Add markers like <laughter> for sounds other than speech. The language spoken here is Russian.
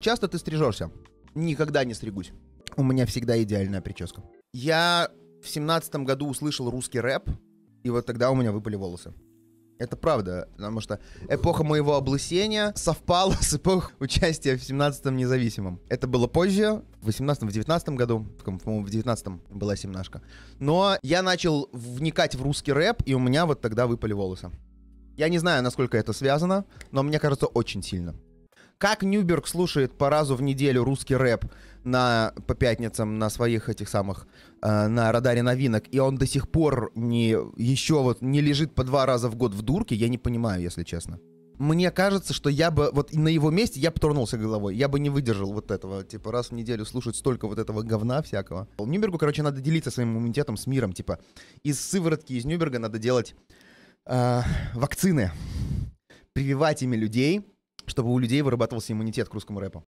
Часто ты стрижешься? Никогда не стригусь. У меня всегда идеальная прическа. Я в семнадцатом году услышал русский рэп, и вот тогда у меня выпали волосы. Это правда, потому что эпоха моего облысения совпала <laughs> с эпохой участия в 17-м независимом. Это было позже, в 18-м, в 19-м году, по-моему, в 19-м была семнашка. Но я начал вникать в русский рэп, и у меня вот тогда выпали волосы. Я не знаю, насколько это связано, но мне кажется, очень сильно. Как Нюберг слушает по разу в неделю русский рэп на, по пятницам на своих этих самых, э, на радаре новинок, и он до сих пор не, еще вот не лежит по два раза в год в дурке, я не понимаю, если честно мне кажется, что я бы вот на его месте я бы тронулся головой. Я бы не выдержал вот этого. Типа раз в неделю слушать столько вот этого говна всякого. Нюбергу, короче, надо делиться своим иммунитетом с миром. Типа из сыворотки из Нюберга надо делать э, вакцины. Прививать ими людей, чтобы у людей вырабатывался иммунитет к русскому рэпу.